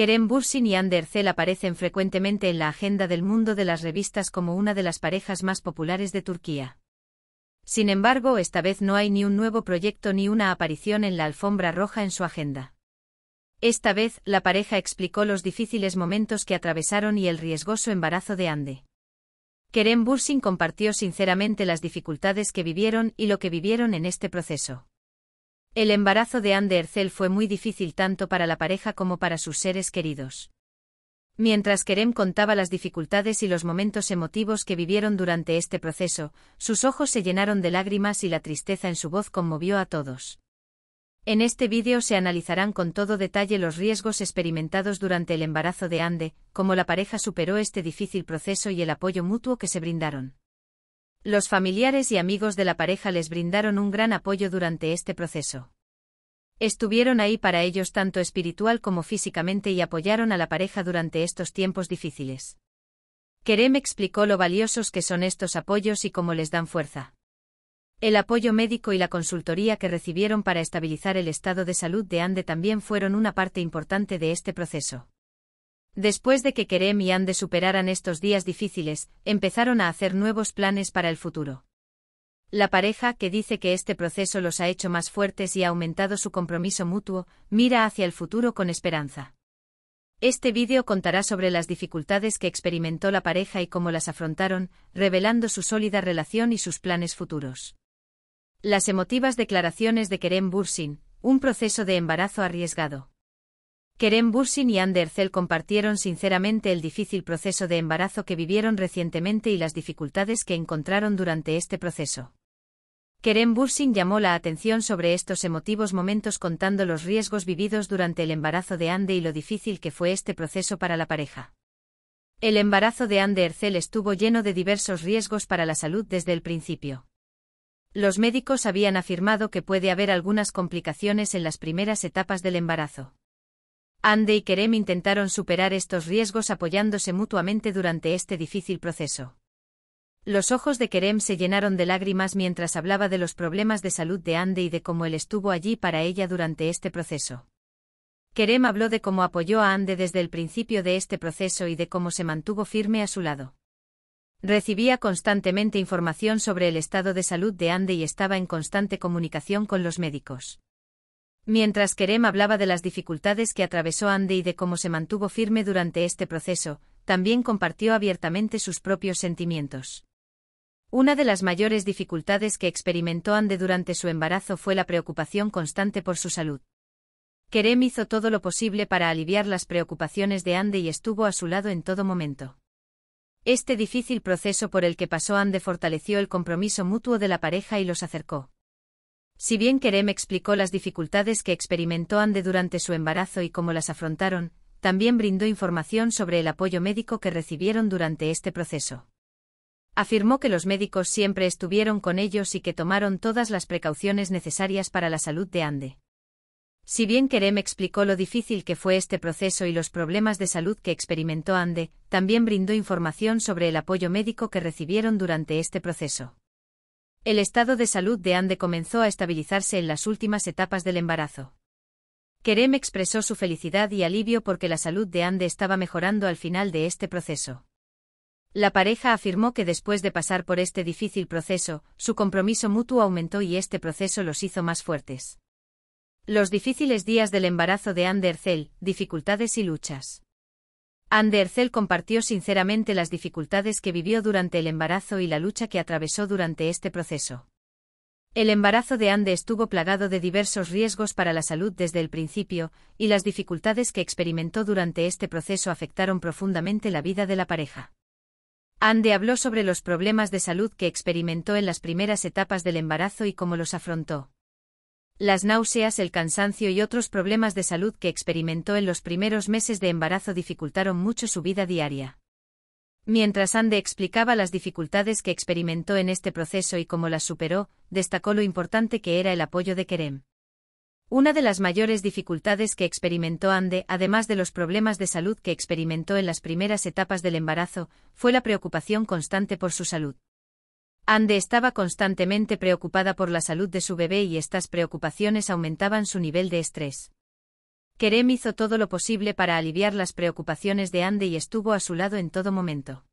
Kerem Bursin y Hande aparecen frecuentemente en la agenda del mundo de las revistas como una de las parejas más populares de Turquía. Sin embargo, esta vez no hay ni un nuevo proyecto ni una aparición en la alfombra roja en su agenda. Esta vez, la pareja explicó los difíciles momentos que atravesaron y el riesgoso embarazo de Ande. Kerem Bursin compartió sinceramente las dificultades que vivieron y lo que vivieron en este proceso. El embarazo de Anne fue muy difícil tanto para la pareja como para sus seres queridos. Mientras Kerem contaba las dificultades y los momentos emotivos que vivieron durante este proceso, sus ojos se llenaron de lágrimas y la tristeza en su voz conmovió a todos. En este vídeo se analizarán con todo detalle los riesgos experimentados durante el embarazo de Ande, cómo la pareja superó este difícil proceso y el apoyo mutuo que se brindaron. Los familiares y amigos de la pareja les brindaron un gran apoyo durante este proceso. Estuvieron ahí para ellos tanto espiritual como físicamente y apoyaron a la pareja durante estos tiempos difíciles. Kerem explicó lo valiosos que son estos apoyos y cómo les dan fuerza. El apoyo médico y la consultoría que recibieron para estabilizar el estado de salud de Ande también fueron una parte importante de este proceso. Después de que Kerem y Ande superaran estos días difíciles, empezaron a hacer nuevos planes para el futuro. La pareja, que dice que este proceso los ha hecho más fuertes y ha aumentado su compromiso mutuo, mira hacia el futuro con esperanza. Este vídeo contará sobre las dificultades que experimentó la pareja y cómo las afrontaron, revelando su sólida relación y sus planes futuros. Las emotivas declaraciones de Kerem Bursin, un proceso de embarazo arriesgado. Kerem Bursin y Andercel compartieron sinceramente el difícil proceso de embarazo que vivieron recientemente y las dificultades que encontraron durante este proceso. Kerem Bursin llamó la atención sobre estos emotivos momentos contando los riesgos vividos durante el embarazo de Ande y lo difícil que fue este proceso para la pareja. El embarazo de Ander Ercel estuvo lleno de diversos riesgos para la salud desde el principio. Los médicos habían afirmado que puede haber algunas complicaciones en las primeras etapas del embarazo. Ande y Kerem intentaron superar estos riesgos apoyándose mutuamente durante este difícil proceso. Los ojos de Kerem se llenaron de lágrimas mientras hablaba de los problemas de salud de Ande y de cómo él estuvo allí para ella durante este proceso. Kerem habló de cómo apoyó a Ande desde el principio de este proceso y de cómo se mantuvo firme a su lado. Recibía constantemente información sobre el estado de salud de Ande y estaba en constante comunicación con los médicos. Mientras Kerem hablaba de las dificultades que atravesó Ande y de cómo se mantuvo firme durante este proceso, también compartió abiertamente sus propios sentimientos. Una de las mayores dificultades que experimentó Ande durante su embarazo fue la preocupación constante por su salud. Kerem hizo todo lo posible para aliviar las preocupaciones de Ande y estuvo a su lado en todo momento. Este difícil proceso por el que pasó Ande fortaleció el compromiso mutuo de la pareja y los acercó. Si bien Kerem explicó las dificultades que experimentó Ande durante su embarazo y cómo las afrontaron, también brindó información sobre el apoyo médico que recibieron durante este proceso. Afirmó que los médicos siempre estuvieron con ellos y que tomaron todas las precauciones necesarias para la salud de Ande. Si bien Kerem explicó lo difícil que fue este proceso y los problemas de salud que experimentó Ande, también brindó información sobre el apoyo médico que recibieron durante este proceso. El estado de salud de Ande comenzó a estabilizarse en las últimas etapas del embarazo. Kerem expresó su felicidad y alivio porque la salud de Ande estaba mejorando al final de este proceso. La pareja afirmó que después de pasar por este difícil proceso, su compromiso mutuo aumentó y este proceso los hizo más fuertes. Los difíciles días del embarazo de Ercel, dificultades y luchas. Andersel compartió sinceramente las dificultades que vivió durante el embarazo y la lucha que atravesó durante este proceso. El embarazo de Ande estuvo plagado de diversos riesgos para la salud desde el principio, y las dificultades que experimentó durante este proceso afectaron profundamente la vida de la pareja. Ande habló sobre los problemas de salud que experimentó en las primeras etapas del embarazo y cómo los afrontó las náuseas, el cansancio y otros problemas de salud que experimentó en los primeros meses de embarazo dificultaron mucho su vida diaria. Mientras Ande explicaba las dificultades que experimentó en este proceso y cómo las superó, destacó lo importante que era el apoyo de Kerem. Una de las mayores dificultades que experimentó Ande, además de los problemas de salud que experimentó en las primeras etapas del embarazo, fue la preocupación constante por su salud. Ande estaba constantemente preocupada por la salud de su bebé y estas preocupaciones aumentaban su nivel de estrés. Kerem hizo todo lo posible para aliviar las preocupaciones de Ande y estuvo a su lado en todo momento.